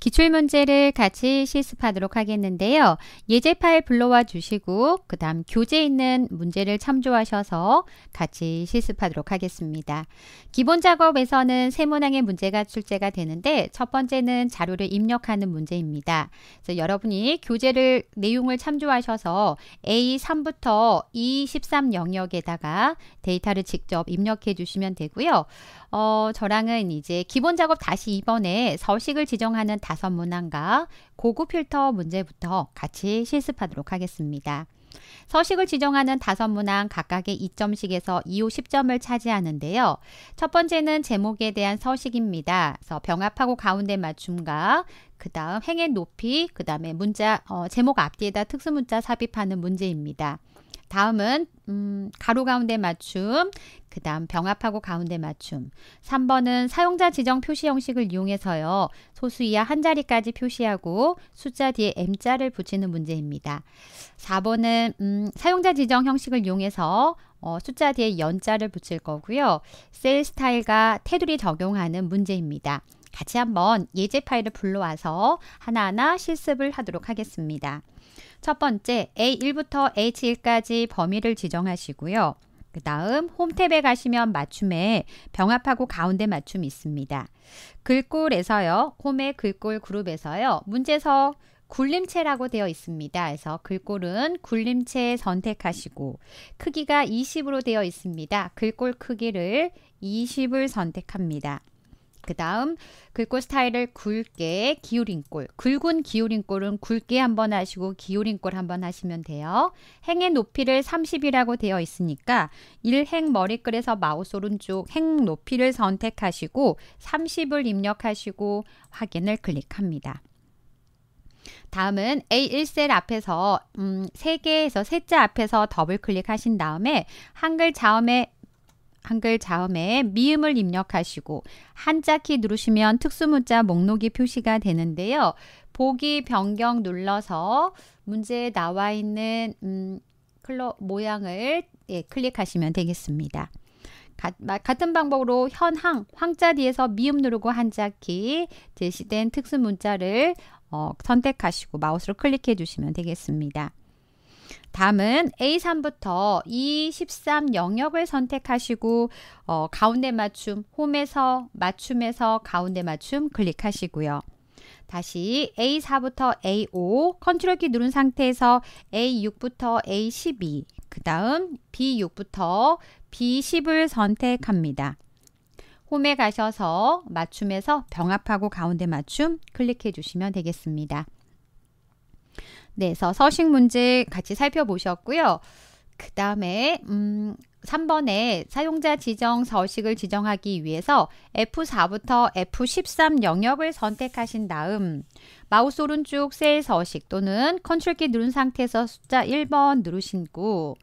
기출문제를 같이 실습하도록 하겠는데요. 예제 파일 불러와 주시고 그 다음 교재 있는 문제를 참조하셔서 같이 실습하도록 하겠습니다. 기본 작업에서는 세 문항의 문제가 출제가 되는데 첫 번째는 자료를 입력하는 문제입니다. 그래서 여러분이 교재를 내용을 참조하셔서 A3부터 E13 영역에다가 데이터를 직접 입력해 주시면 되고요. 어, 저랑은 이제 기본 작업 다시 이번에 서식을 지정하는 다섯 문항과 고급 필터 문제부터 같이 실습하도록 하겠습니다. 서식을 지정하는 다섯 문항 각각의 2점씩에서 2호 10점을 차지하는데요. 첫 번째는 제목에 대한 서식입니다. 그래서 병합하고 가운데 맞춤과 그 다음 행의 높이, 그 다음에 문자 어, 제목 앞뒤에다 특수문자 삽입하는 문제입니다. 다음은 음, 가로 가운데 맞춤, 그 다음 병합하고 가운데 맞춤. 3번은 사용자 지정 표시 형식을 이용해서요. 소수 이하 한 자리까지 표시하고 숫자 뒤에 M자를 붙이는 문제입니다. 4번은 음, 사용자 지정 형식을 이용해서 어, 숫자 뒤에 연자를 붙일 거고요. 셀 스타일과 테두리 적용하는 문제입니다. 같이 한번 예제 파일을 불러와서 하나하나 실습을 하도록 하겠습니다. 첫 번째 A1부터 H1까지 범위를 지정하시고요. 그 다음 홈탭에 가시면 맞춤에 병합하고 가운데 맞춤 있습니다. 글꼴에서요. 홈의 글꼴 그룹에서요. 문제서 굴림체라고 되어 있습니다. 그래서 글꼴은 굴림체 선택하시고 크기가 20으로 되어 있습니다. 글꼴 크기를 20을 선택합니다. 그 다음 글꼴 스타일을 굵게 기울인꼴 굵은 기울인꼴은 굵게 한번 하시고 기울인꼴 한번 하시면 돼요. 행의 높이를 30이라고 되어 있으니까 1행 머리글에서 마우스 오른쪽 행 높이를 선택하시고 30을 입력하시고 확인을 클릭합니다. 다음은 A1셀 앞에서 음, 3개에서 셋째 앞에서 더블 클릭하신 다음에 한글 자음의 한글 자음에 미음을 입력하시고 한자키 누르시면 특수문자 목록이 표시가 되는데요. 보기 변경 눌러서 문제에 나와 있는 음, 클로 모양을 예, 클릭하시면 되겠습니다. 같은 방법으로 현황, 황자 뒤에서 미음 누르고 한자키 제시된 특수문자를 어, 선택하시고 마우스로 클릭해 주시면 되겠습니다. 다음은 A3부터 E13 영역을 선택하시고 어, 가운데 맞춤, 홈에서 맞춤에서 가운데 맞춤 클릭하시고요. 다시 A4부터 A5 컨트롤 키 누른 상태에서 A6부터 A12 그 다음 B6부터 B10을 선택합니다. 홈에 가셔서 맞춤에서 병합하고 가운데 맞춤 클릭해 주시면 되겠습니다. 네, 서 서식 문제 같이 살펴보셨고요. 그 다음에 음, 3번에 사용자 지정 서식을 지정하기 위해서 F4부터 F13 영역을 선택하신 다음 마우스 오른쪽 셀 서식 또는 컨트롤 키 누른 상태에서 숫자 1번 누르신 후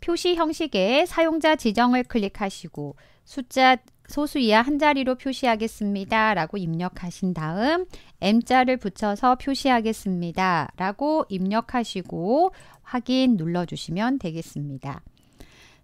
표시 형식의 사용자 지정을 클릭하시고 숫자 소수 이하 한 자리로 표시하겠습니다. 라고 입력하신 다음 M자를 붙여서 표시하겠습니다. 라고 입력하시고 확인 눌러주시면 되겠습니다.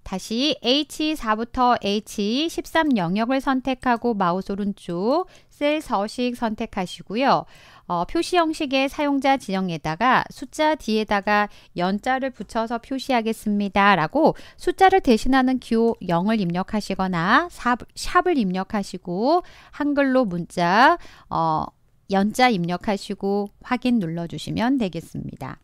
다시 H4부터 H13 영역을 선택하고 마우스 오른쪽 셀 서식 선택하시고요. 어, 표시 형식의 사용자 지형에다가 숫자 뒤에다가 연자를 붙여서 표시하겠습니다. 라고 숫자를 대신하는 기호 0을 입력하시거나 샵을 입력하시고 한글로 문자 어, 연자 입력하시고 확인 눌러주시면 되겠습니다.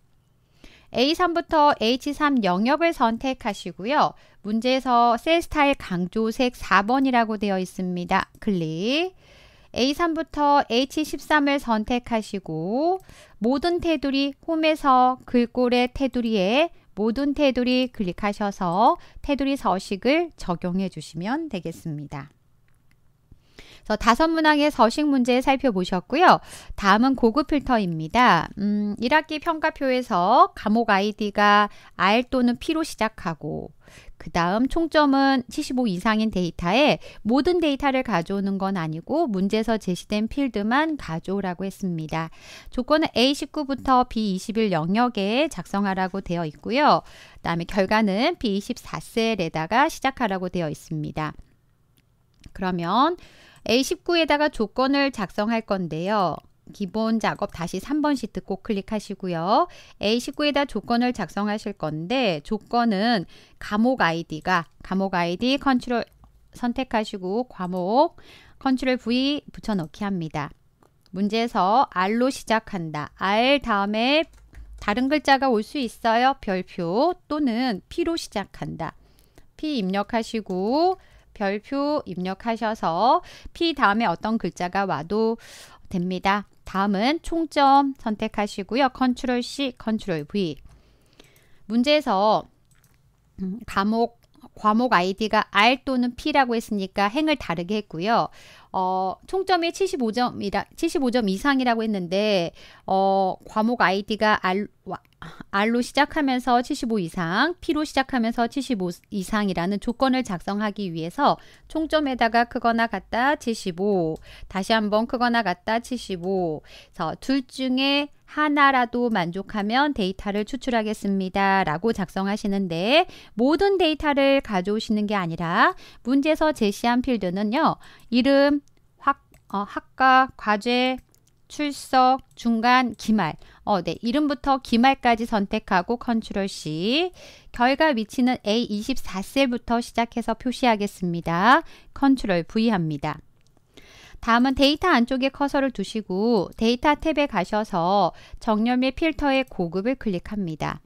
A3부터 H3 영역을 선택하시고요. 문제에서 셀 스타일 강조색 4번이라고 되어 있습니다. 클릭. A3부터 H13을 선택하시고 모든 테두리 홈에서 글꼴의 테두리에 모든 테두리 클릭하셔서 테두리 서식을 적용해 주시면 되겠습니다. 그래서 다섯 문항의 서식 문제 살펴보셨고요. 다음은 고급 필터입니다. 음, 1학기 평가표에서 과목 아이디가 R 또는 P로 시작하고 그 다음 총점은 75 이상인 데이터에 모든 데이터를 가져오는 건 아니고 문제에서 제시된 필드만 가져오라고 했습니다. 조건은 A19부터 B21 영역에 작성하라고 되어 있고요. 그 다음에 결과는 B24셀에다가 시작하라고 되어 있습니다. 그러면 A19에다가 조건을 작성할 건데요. 기본 작업 다시 3번씩 듣고 클릭하시고요. A19에다 조건을 작성하실 건데 조건은 감옥 아이디가 감옥 아이디 컨트롤 선택하시고 과목 컨트롤 V 붙여넣기 합니다. 문제에서 R로 시작한다. R 다음에 다른 글자가 올 수 있어요. 별표 또는 P로 시작한다. P 입력하시고 별표 입력하셔서 P 다음에 어떤 글자가 와도 됩니다. 다음은 총점 선택하시고요. 컨트롤 C, 컨트롤 V. 문제에서 음, 감옥 과목 아이디가 R 또는 P라고 했으니까 행을 다르게 했고요. 어, 총점이 75점이라 75점 이상이라고 했는데 어, 과목 아이디가 알, R로 시작하면서 75 이상, P로 시작하면서 75 이상이라는 조건을 작성하기 위해서 총점에다가 크거나 같다 75, 다시 한번 크거나 같다 75. 그래서 둘 중에 하나라도 만족하면 데이터를 추출하겠습니다. 라고 작성하시는데 모든 데이터를 가져오시는 게 아니라 문제에서 제시한 필드는요. 이름, 학, 어, 학과, 과제, 출석, 중간, 기말. 어, 네. 이름부터 기말까지 선택하고 컨트롤 C. 결과 위치는 A24셀부터 시작해서 표시하겠습니다. 컨트롤 V 합니다. 다음은 데이터 안쪽에 커서를 두시고 데이터 탭에 가셔서 정렬및 필터의 고급을 클릭합니다.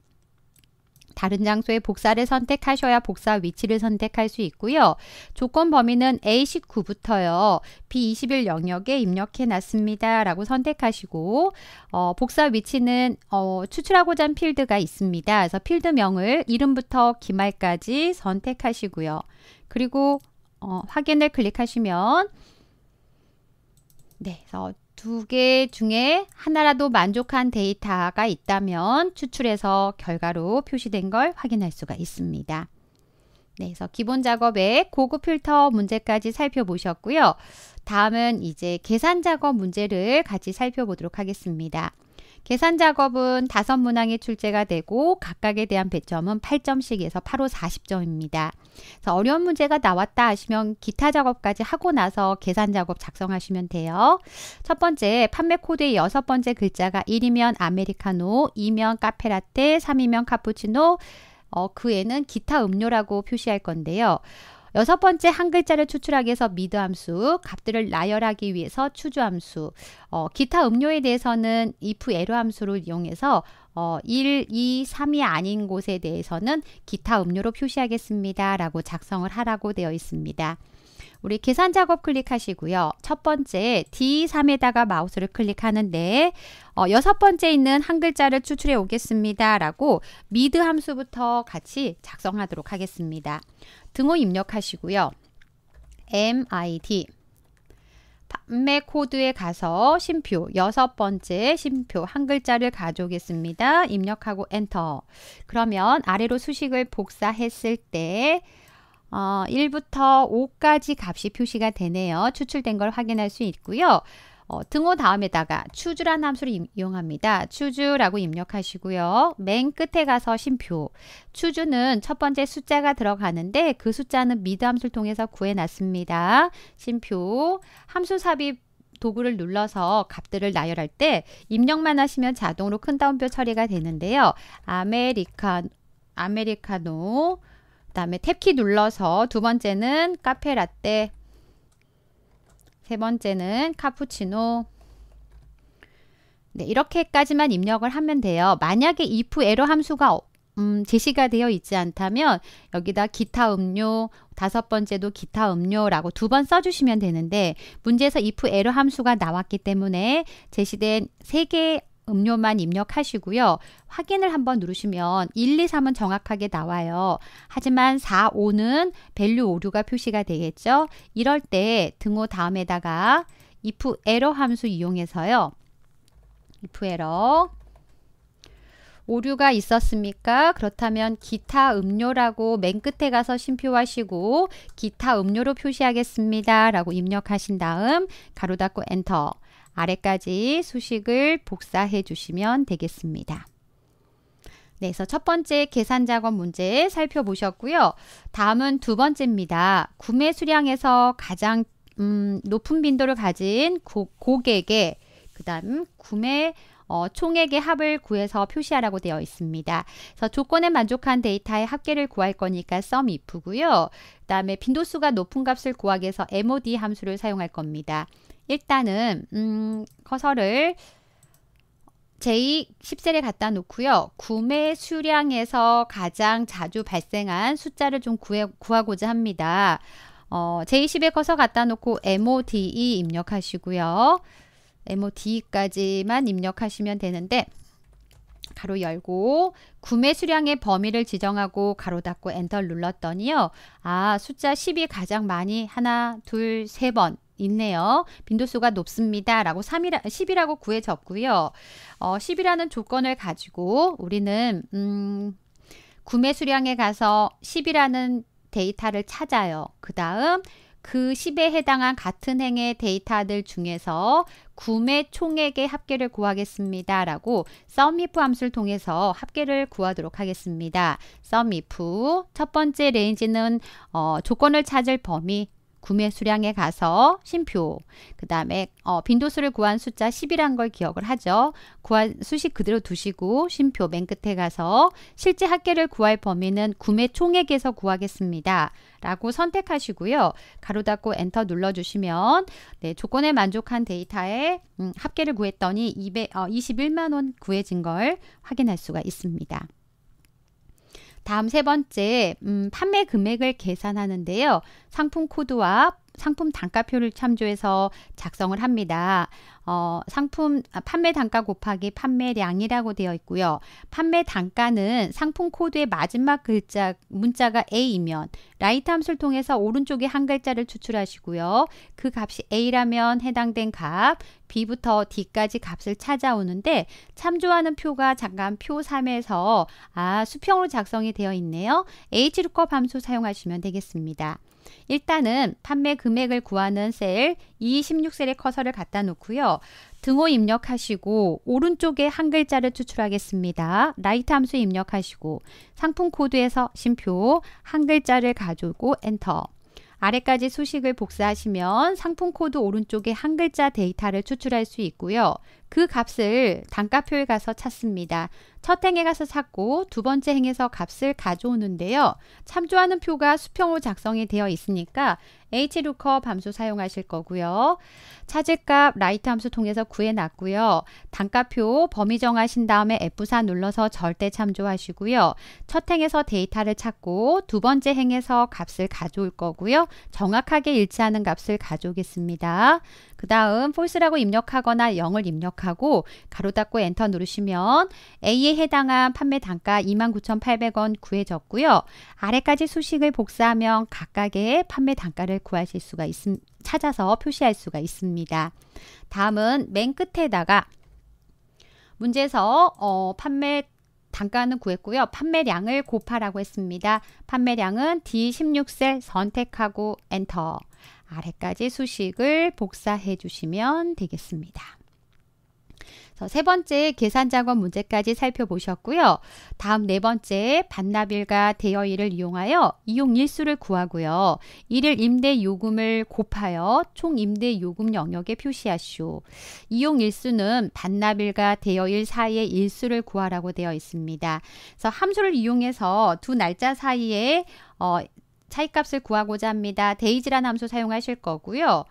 다른 장소에 복사를 선택하셔야 복사 위치를 선택할 수 있고요. 조건 범위는 A19부터요. B21 영역에 입력해 놨습니다. 라고 선택하시고 어, 복사 위치는 어, 추출하고자 한 필드가 있습니다. 그래서 필드명을 이름부터 기말까지 선택하시고요. 그리고 어, 확인을 클릭하시면 네, 그래서 두개 중에 하나라도 만족한 데이터가 있다면 추출해서 결과로 표시된 걸 확인할 수가 있습니다. 네, 그래서 기본 작업의 고급 필터 문제까지 살펴보셨고요. 다음은 이제 계산 작업 문제를 같이 살펴보도록 하겠습니다. 계산 작업은 다섯 문항이 출제가 되고 각각에 대한 배점은 8점씩에서 8호 40점입니다. 어려운 문제가 나왔다 하시면 기타 작업까지 하고 나서 계산 작업 작성하시면 돼요. 첫 번째 판매 코드의 여섯 번째 글자가 1이면 아메리카노, 2면 카페라떼, 3이면 카푸치노, 어, 그 애는 기타 음료라고 표시할 건데요. 여섯 번째 한 글자를 추출하기 위해서 미드 함수, 값들을 나열하기 위해서 추주 함수, 어, 기타 음료에 대해서는 if, 에로 함수를 이용해서 어, 1, 2, 3이 아닌 곳에 대해서는 기타 음료로 표시하겠습니다. 라고 작성을 하라고 되어 있습니다. 우리 계산 작업 클릭하시고요. 첫 번째 D3에다가 마우스를 클릭하는데 어, 여섯 번째 있는 한 글자를 추출해 오겠습니다. 라고 미드 함수부터 같이 작성하도록 하겠습니다. 등호 입력하시고요. MID 판매 코드에 가서 심표 여섯 번째 심표 한 글자를 가져오겠습니다. 입력하고 엔터 그러면 아래로 수식을 복사했을 때 어, 1부터 5까지 값이 표시가 되네요. 추출된 걸 확인할 수 있고요. 어, 등호 다음에다가 추주라는 함수를 임, 이용합니다. 추주라고 입력하시고요. 맨 끝에 가서 심표. 추주는 첫 번째 숫자가 들어가는데 그 숫자는 미드 함수를 통해서 구해놨습니다. 심표. 함수 삽입 도구를 눌러서 값들을 나열할 때 입력만 하시면 자동으로 큰 따옴표 처리가 되는데요. 아메리카, 아메리카노, 그 다음에 탭키 눌러서 두 번째는 카페 라떼, 세 번째는 카푸치노. 네, 이렇게까지만 입력을 하면 돼요. 만약에 if 에러 함수가 어, 음, 제시가 되어 있지 않다면 여기다 기타 음료, 다섯 번째도 기타 음료라고 두 번 써주시면 되는데 문제에서 if 에러 함수가 나왔기 때문에 제시된 세개 음료만 입력하시고요. 확인을 한번 누르시면 1, 2, 3은 정확하게 나와요. 하지만 4, 5는 밸류 오류가 표시가 되겠죠. 이럴 때 등호 다음에다가 if error 함수 이용해서요. if error 오류가 있었습니까? 그렇다면 기타 음료라고 맨 끝에 가서 심표하시고 기타 음료로 표시하겠습니다. 라고 입력하신 다음 가로 닫고 엔터 아래까지 수식을 복사해 주시면 되겠습니다. 네, 그래서 첫 번째 계산 작업 문제 살펴보셨고요. 다음은 두 번째입니다. 구매 수량에서 가장 음, 높은 빈도를 가진 고, 고객의 그 다음 구매 어, 총액의 합을 구해서 표시하라고 되어 있습니다. 그래서 조건에 만족한 데이터의 합계를 구할 거니까 sum if고요. 그 다음에 빈도수가 높은 값을 구하기 위해서 mod 함수를 사용할 겁니다. 일단은 음, 커서를 제10셀에 갖다 놓고요. 구매 수량에서 가장 자주 발생한 숫자를 좀 구해, 구하고자 합니다. 어, 제20에 커서 갖다 놓고 MODE 입력하시고요. MODE까지만 입력하시면 되는데 가로 열고 구매 수량의 범위를 지정하고 가로 닫고 엔터를 눌렀더니요. 아 숫자 10이 가장 많이 하나 둘세번 있네요. 빈도수가 높습니다. 라고 3이라, 10이라고 구해졌고요. 어, 10이라는 조건을 가지고 우리는 음, 구매 수량에 가서 10이라는 데이터를 찾아요. 그 다음 그 10에 해당한 같은 행의 데이터들 중에서 구매 총액의 합계를 구하겠습니다. 라고 썸이프 함수를 통해서 합계를 구하도록 하겠습니다. 썸이프 첫 번째 레인지는 어, 조건을 찾을 범위 구매 수량에 가서 심표 그 다음에 어, 빈도수를 구한 숫자 10이란 걸 기억을 하죠. 구한 수식 그대로 두시고 심표 맨 끝에 가서 실제 합계를 구할 범위는 구매 총액에서 구하겠습니다. 라고 선택하시고요. 가로 닫고 엔터 눌러주시면 네, 조건에 만족한 데이터에 음, 합계를 구했더니 어, 21만원 구해진 걸 확인할 수가 있습니다. 다음 세 번째, 음, 판매 금액을 계산하는데요. 상품 코드와 상품 단가표를 참조해서 작성을 합니다. 어, 상품 아, 판매 단가 곱하기 판매량이라고 되어 있고요. 판매 단가는 상품 코드의 마지막 글자 문자가 A이면 라이트 함수를 통해서 오른쪽에 한 글자를 추출하시고요. 그 값이 A라면 해당된 값 B부터 D까지 값을 찾아오는데 참조하는 표가 잠깐 표 3에서 아 수평으로 작성이 되어 있네요. H루컵 함수 사용하시면 되겠습니다. 일단은 판매 금액을 구하는 셀2 1 6셀의 커서를 갖다 놓고요. 등호 입력하시고 오른쪽에 한 글자를 추출하겠습니다. 라이트 함수 입력하시고 상품 코드에서 심표 한 글자를 가지고 엔터 아래까지 수식을 복사하시면 상품 코드 오른쪽에 한 글자 데이터를 추출할 수 있고요. 그 값을 단가표에 가서 찾습니다. 첫 행에 가서 찾고 두 번째 행에서 값을 가져오는데요. 참조하는 표가 수평으로 작성이 되어 있으니까 h l 커 o 함수 사용하실 거고요. 차지값 라이트 함수 통해서 구해놨고요. 단가표 범위 정하신 다음에 F4 눌러서 절대 참조하시고요. 첫 행에서 데이터를 찾고 두 번째 행에서 값을 가져올 거고요. 정확하게 일치하는 값을 가져오겠습니다. 그 다음 false라고 입력하거나 0을 입력하고 가로 닫고 엔터 누르시면 A에 해당한 판매 단가 29,800원 구해졌고요. 아래까지 수식을 복사하면 각각의 판매 단가를 구하실 수가 있음 찾아서 표시할 수가 있습니다. 다음은 맨 끝에다가 문제에서 어, 판매 단가는 구했고요. 판매량을 곱하라고 했습니다. 판매량은 D16셀 선택하고 엔터. 아래까지 수식을 복사해 주시면 되겠습니다. 세 번째 계산 작업 문제까지 살펴보셨고요. 다음 네 번째 반납일과 대여일을 이용하여 이용 일수를 구하고요. 일일 임대 요금을 곱하여 총 임대 요금 영역에 표시하시오. 이용 일수는 반납일과 대여일 사이의 일수를 구하라고 되어 있습니다. 그래서 함수를 이용해서 두 날짜 사이에 어, 차이값을 구하고자 합니다. 데이지란 함수 사용하실 거고요.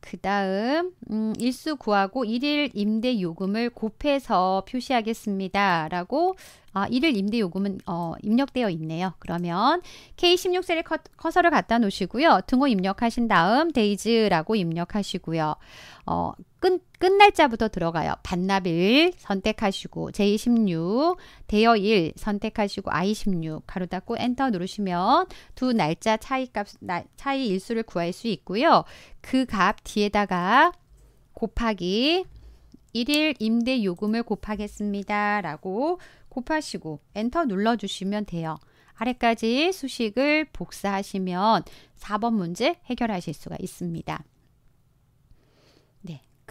그 다음 음, 일수 구하고 일일 임대 요금을 곱해서 표시하겠습니다. 라고 아, 일일 임대 요금은 어, 입력되어 있네요. 그러면 K16셀에 커, 서를 갖다 놓으시고요. 등호 입력하신 다음 데이즈라고 입력하시고요. 어, 끝, 끝날자부터 들어가요. 반납일 선택하시고 제26 대여일 선택하시고 I16 가로 닫고 엔터 누르시면 두 날짜 차이값 차이 일수를 구할 수 있고요. 그 값 뒤에다가 곱하기 1일 임대 요금을 곱하겠습니다. 라고 곱하시고 엔터 눌러주시면 돼요. 아래까지 수식을 복사하시면 4번 문제 해결하실 수가 있습니다.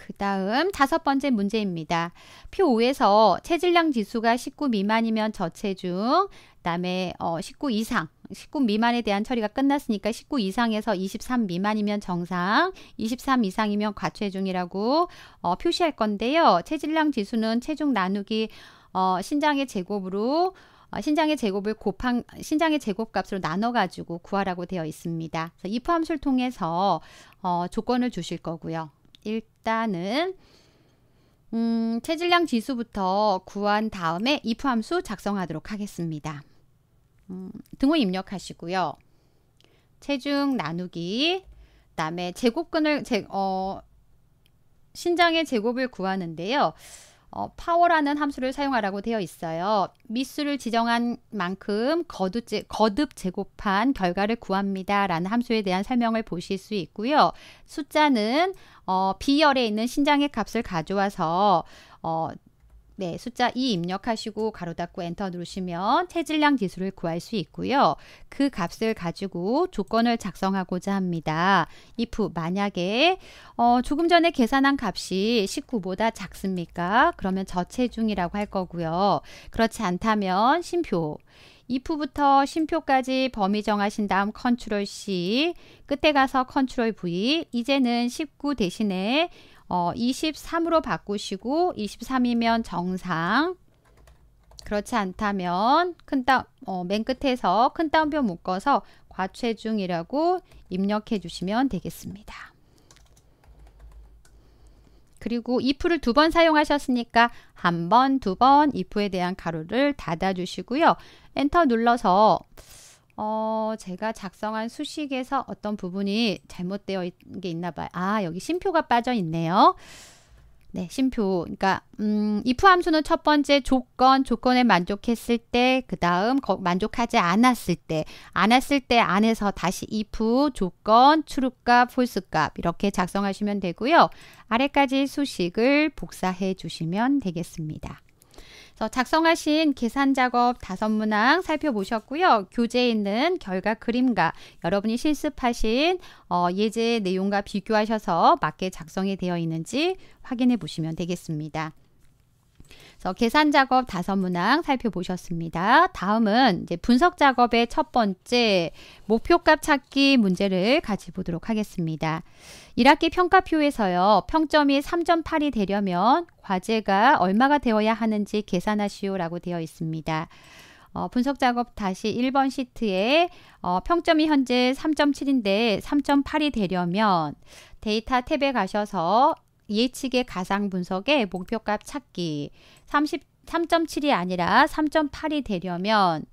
그 다음 다섯 번째 문제입니다. 표 5에서 체질량 지수가 19 미만이면 저체중, 그다음에 어, 19 이상, 19 미만에 대한 처리가 끝났으니까 19 이상에서 23 미만이면 정상, 23 이상이면 과체중이라고 어, 표시할 건데요. 체질량 지수는 체중 나누기 어, 신장의 제곱으로 어, 신장의 제곱을 곱한 신장의 제곱값으로 나눠 가지고 구하라고 되어 있습니다. 그래서 if 함수를 통해서 어, 조건을 주실 거고요. 일단은 음, 체질량 지수부터 구한 다음에 if 함수 작성하도록 하겠습니다. 음, 등호 입력하시고요. 체중 나누기 그다음에 제곱근을 제, 어, 신장의 제곱을 구하는데요. 어, 파워라는 함수를 사용하라고 되어 있어요. 미수를 지정한 만큼 거듭, 거듭 제곱한 결과를 구합니다. 라는 함수에 대한 설명을 보실 수 있고요. 숫자는 어, B열에 있는 신장의 값을 가져와서 어, 네, 숫자 2 입력하시고 가로 닫고 엔터 누르시면 체질량 지수를 구할 수 있고요. 그 값을 가지고 조건을 작성하고자 합니다. if 만약에 어, 조금 전에 계산한 값이 19보다 작습니까? 그러면 저체중이라고 할 거고요. 그렇지 않다면 심표 if부터 심표까지 범위 정하신 다음 컨트롤 C 끝에 가서 컨트롤 V 이제는 19 대신에 어, 23으로 바꾸시고 23이면 정상 그렇지 않다면 큰따 어, 맨 끝에서 큰 따옴표 묶어서 과체중이라고 입력해 주시면 되겠습니다. 그리고 if를 두 번 사용하셨으니까 한 번, 두 번 if에 대한 가로를 닫아 주시고요. 엔터 눌러서 어, 제가 작성한 수식에서 어떤 부분이 잘못되어 있는 게 있나 봐요. 아, 여기 심표가 빠져 있네요. 네, 심표. 그러니까 음, if 함수는 첫 번째 조건, 조건에 만족했을 때, 그 다음 만족하지 않았을 때, 않았을 때 안에서 다시 if, 조건, t r 값 f a 값 이렇게 작성하시면 되고요. 아래까지 수식을 복사해 주시면 되겠습니다. 작성하신 계산 작업 다섯 문항 살펴보셨고요. 교재에 있는 결과 그림과 여러분이 실습하신 어, 예제 내용과 비교하셔서 맞게 작성이 되어 있는지 확인해 보시면 되겠습니다. 그래서 계산 작업 다섯 문항 살펴보셨습니다. 다음은 이제 분석 작업의 첫 번째 목표값 찾기 문제를 같이 보도록 하겠습니다. 1학기 평가표에서요. 평점이 3.8이 되려면 과제가 얼마가 되어야 하는지 계산하시오라고 되어 있습니다. 어, 분석 작업 다시 1번 시트에 어, 평점이 현재 3.7인데 3.8이 되려면 데이터 탭에 가셔서 예측의 가상 분석의 목표값 찾기 3 3.7이 아니라 3.8이 되려면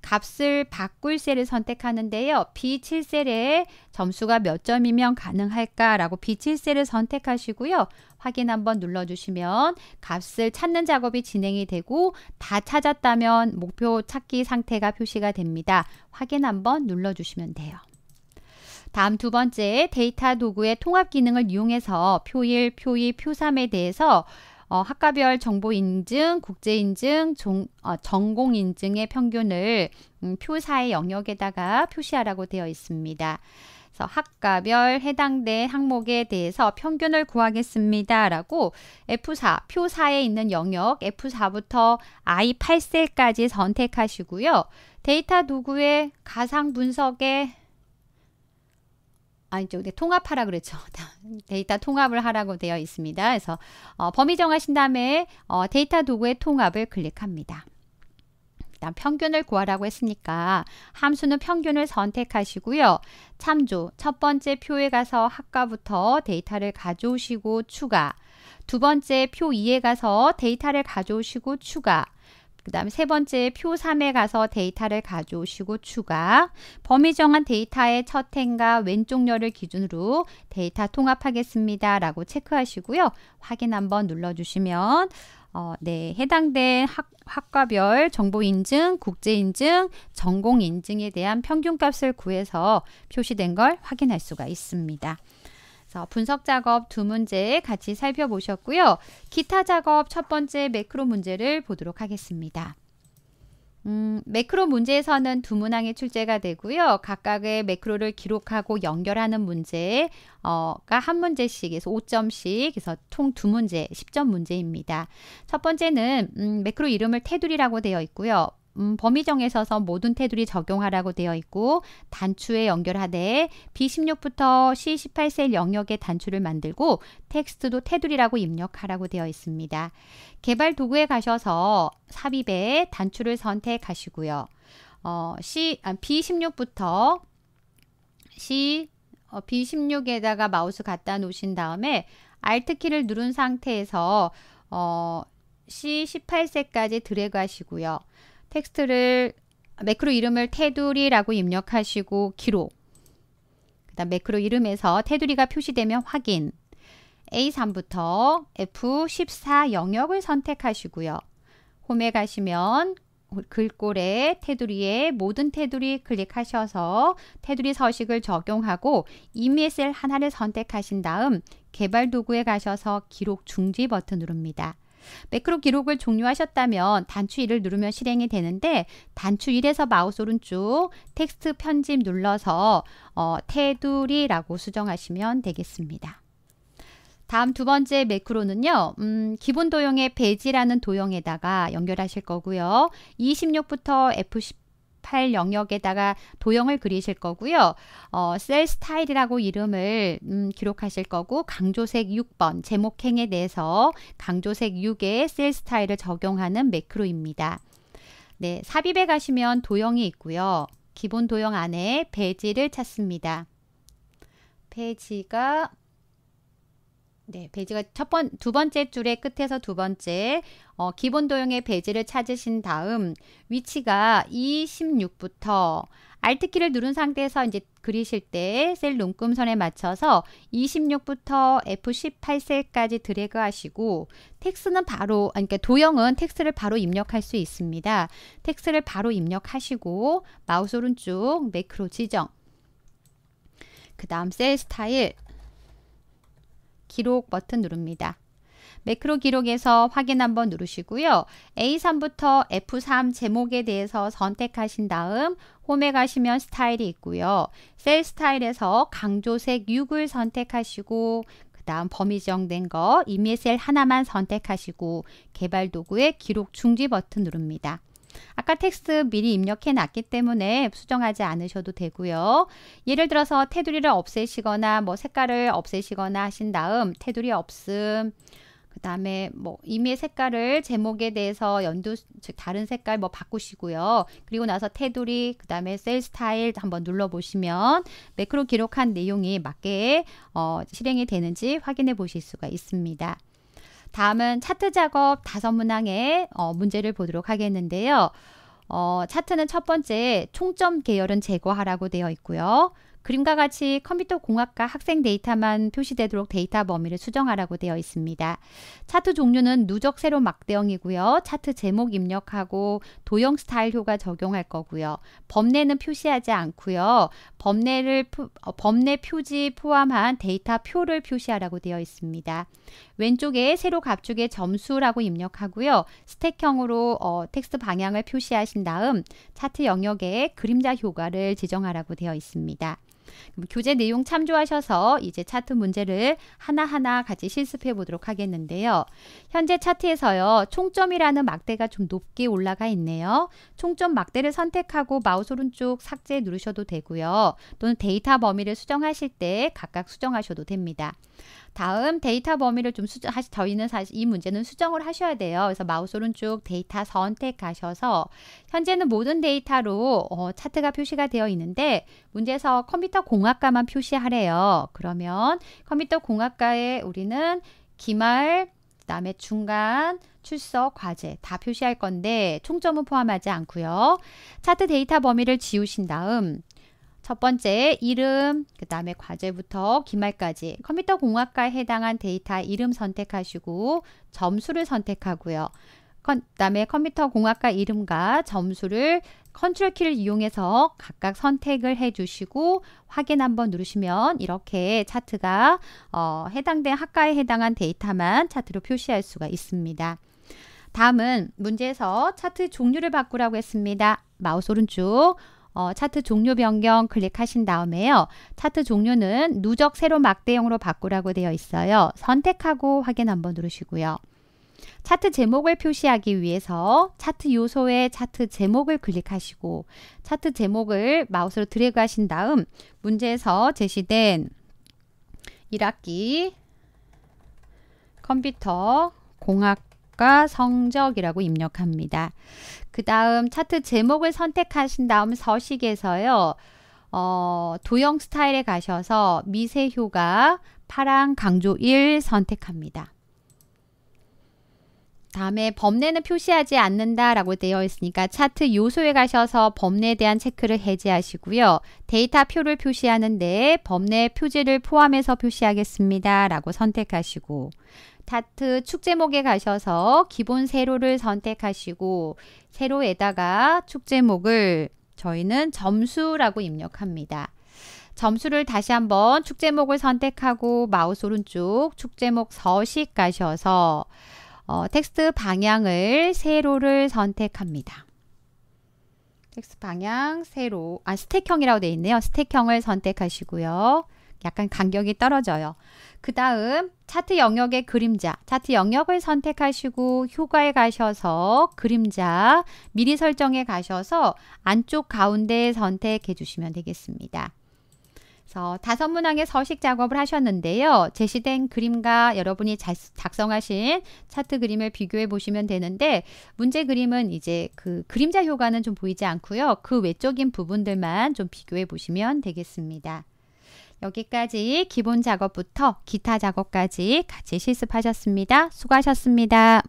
값을 바꿀 셀을 선택하는데요. B7셀에 점수가 몇 점이면 가능할까라고 B7셀을 선택하시고요. 확인 한번 눌러주시면 값을 찾는 작업이 진행이 되고 다 찾았다면 목표 찾기 상태가 표시가 됩니다. 확인 한번 눌러주시면 돼요. 다음 두 번째 데이터 도구의 통합 기능을 이용해서 표1, 표2, 표3에 대해서 어, 학과별 정보 인증, 국제 인증, 종, 어, 전공 인증의 평균을 음, 표사의 영역에다가 표시하라고 되어 있습니다. 그래서 학과별 해당된 항목에 대해서 평균을 구하겠습니다. 라고 F4, 표사에 있는 영역 F4부터 I8셀까지 선택하시고요. 데이터 도구의 가상 분석의 아니 쪽 통합하라 그랬죠. 데이터 통합을 하라고 되어 있습니다. 그래서 어, 범위 정하신 다음에 어, 데이터 도구의 통합을 클릭합니다. 일단 평균을 구하라고 했으니까 함수는 평균을 선택하시고요. 참조 첫 번째 표에 가서 학과부터 데이터를 가져오시고 추가 두 번째 표 2에 가서 데이터를 가져오시고 추가 그 다음에 세 번째 표 3에 가서 데이터를 가져오시고 추가 범위 정한 데이터의 첫 행과 왼쪽 열을 기준으로 데이터 통합하겠습니다. 라고 체크하시고요. 확인 한번 눌러주시면 어, 네, 해당된 학, 학과별 정보 인증, 국제 인증, 전공 인증에 대한 평균값을 구해서 표시된 걸 확인할 수가 있습니다. 그래서 분석 작업 두 문제 같이 살펴보셨고요. 기타 작업 첫 번째 매크로 문제를 보도록 하겠습니다. 음, 매크로 문제에서는 두 문항의 출제가 되고요. 각각의 매크로를 기록하고 연결하는 문제가 어, 한 문제씩, 에서 5점씩, 그래서 총 두 문제, 10점 문제입니다. 첫 번째는 음, 매크로 이름을 테두리라고 되어 있고요. 음, 범위정에 서서 모든 테두리 적용하라고 되어 있고 단추에 연결하되 B16부터 C18셀 영역의 단추를 만들고 텍스트도 테두리라고 입력하라고 되어 있습니다. 개발 도구에 가셔서 삽입에 단추를 선택하시고요. 어, C, 아, B16부터 C 어, B16에다가 마우스 갖다 놓으신 다음에 Alt 키를 누른 상태에서 어, C18셀까지 드래그 하시고요. 텍스트를 매크로 이름을 테두리라고 입력하시고 기록 그 다음 매크로 이름에서 테두리가 표시되면 확인 A3부터 F14 영역을 선택하시고요. 홈에 가시면 글꼴에 테두리에 모든 테두리 클릭하셔서 테두리 서식을 적용하고 이미 셀 하나를 선택하신 다음 개발 도구에 가셔서 기록 중지 버튼 누릅니다. 매크로 기록을 종료하셨다면 단추 1을 누르면 실행이 되는데 단추 1에서 마우스 오른쪽 텍스트 편집 눌러서 어, 테두리라고 수정하시면 되겠습니다. 다음 두 번째 매크로는요. 음, 기본 도형의 배지라는 도형에다가 연결하실 거고요. e 6부터 F10 8 영역에다가 도형을 그리실 거고요. 어, 셀 스타일이라고 이름을 음, 기록하실 거고 강조색 6번 제목행에 대해서 강조색 6의 셀 스타일을 적용하는 매크로입니다. 네, 삽입에 가시면 도형이 있고요. 기본 도형 안에 배지를 찾습니다. 페지가 네, 베이지가 첫 번, 두 번째 줄의 끝에서 두 번째 어, 기본 도형의 베이지를 찾으신 다음 위치가 26부터 알트키를 누른 상태에서 이제 그리실 때 셀 눈금선에 맞춰서 26부터 F18셀까지 드래그 하시고 텍스는 바로, 아 그러니까 도형은 텍스를 바로 입력할 수 있습니다. 텍스를 바로 입력하시고 마우스 오른쪽 매크로 지정 그 다음 셀 스타일 기록 버튼 누릅니다. 매크로 기록에서 확인 한번 누르시고요. A3부터 F3 제목에 대해서 선택하신 다음 홈에 가시면 스타일이 있고요. 셀 스타일에서 강조색 6을 선택하시고 그 다음 범위 지정된 거이미셀 하나만 선택하시고 개발 도구의 기록 중지 버튼 누릅니다. 아까 텍스트 미리 입력해 놨기 때문에 수정하지 않으셔도 되고요. 예를 들어서 테두리를 없애시거나 뭐 색깔을 없애시거나 하신 다음 테두리 없음 그 다음에 뭐 이미 색깔을 제목에 대해서 연두 즉 다른 색깔 뭐 바꾸시고요. 그리고 나서 테두리 그 다음에 셀 스타일 한번 눌러보시면 매크로 기록한 내용이 맞게 어, 실행이 되는지 확인해 보실 수가 있습니다. 다음은 차트 작업 다섯 문항의 어, 문제를 보도록 하겠는데요. 어, 차트는 첫 번째 총점 계열은 제거하라고 되어 있고요. 그림과 같이 컴퓨터 공학과 학생 데이터만 표시되도록 데이터 범위를 수정하라고 되어 있습니다. 차트 종류는 누적 세로 막대형이고요. 차트 제목 입력하고 도형 스타일 효과 적용할 거고요. 범례는 표시하지 않고요. 범례를 어, 범례 표지 포함한 데이터 표를 표시하라고 되어 있습니다. 왼쪽에 세로 갑축의 점수라고 입력하고요. 스택형으로 어, 텍스트 방향을 표시하신 다음 차트 영역에 그림자 효과를 지정하라고 되어 있습니다. 교재 내용 참조하셔서 이제 차트 문제를 하나하나 같이 실습해 보도록 하겠는데요. 현재 차트에서요. 총점이라는 막대가 좀 높게 올라가 있네요. 총점 막대를 선택하고 마우스 오른쪽 삭제 누르셔도 되고요. 또는 데이터 범위를 수정하실 때 각각 수정하셔도 됩니다. 다음 데이터 범위를 좀 수정, 하시, 저희는 사실 이 문제는 수정을 하셔야 돼요. 그래서 마우스 오른쪽 데이터 선택하셔서 현재는 모든 데이터로 어, 차트가 표시가 되어 있는데 문제에서 컴퓨터 공학과만 표시하래요. 그러면 컴퓨터 공학과에 우리는 기말, 그 다음에 중간, 출석, 과제 다 표시할 건데 총점은 포함하지 않고요. 차트 데이터 범위를 지우신 다음 첫 번째 이름, 그 다음에 과제부터 기말까지 컴퓨터 공학과에 해당한 데이터 이름 선택하시고 점수를 선택하고요. 그 다음에 컴퓨터 공학과 이름과 점수를 컨트롤 키를 이용해서 각각 선택을 해주시고 확인 한번 누르시면 이렇게 차트가 어, 해당된 학과에 해당한 데이터만 차트로 표시할 수가 있습니다. 다음은 문제에서 차트 종류를 바꾸라고 했습니다. 마우스 오른쪽 어, 차트 종료 변경 클릭하신 다음에요. 차트 종료는 누적 세로 막대형으로 바꾸라고 되어 있어요. 선택하고 확인 한번 누르시고요. 차트 제목을 표시하기 위해서 차트 요소에 차트 제목을 클릭하시고 차트 제목을 마우스로 드래그 하신 다음 문제에서 제시된 1학기 컴퓨터 공학과 성적이라고 입력합니다. 그 다음 차트 제목을 선택하신 다음 서식에서요. 어, 도형 스타일에 가셔서 미세효과 파랑 강조 1 선택합니다. 다음에 범례는 표시하지 않는다라고 되어 있으니까 차트 요소에 가셔서 범례에 대한 체크를 해제하시고요. 데이터 표를 표시하는데 범례 표지를 포함해서 표시하겠습니다라고 선택하시고 다트 축제목에 가셔서 기본 세로를 선택하시고 세로에다가 축제목을 저희는 점수라고 입력합니다. 점수를 다시 한번 축제목을 선택하고 마우스 오른쪽 축제목 서식 가셔서 어, 텍스트 방향을 세로를 선택합니다. 텍스트 방향 세로 아 스택형이라고 되어 있네요. 스택형을 선택하시고요. 약간 간격이 떨어져요. 그 다음 차트 영역의 그림자, 차트 영역을 선택하시고 효과에 가셔서 그림자 미리 설정에 가셔서 안쪽 가운데 선택해 주시면 되겠습니다. 그래서 다섯 문항의 서식 작업을 하셨는데요. 제시된 그림과 여러분이 작성하신 차트 그림을 비교해 보시면 되는데 문제 그림은 이제 그 그림자 효과는 좀 보이지 않고요. 그 외적인 부분들만 좀 비교해 보시면 되겠습니다. 여기까지 기본 작업부터 기타 작업까지 같이 실습하셨습니다. 수고하셨습니다.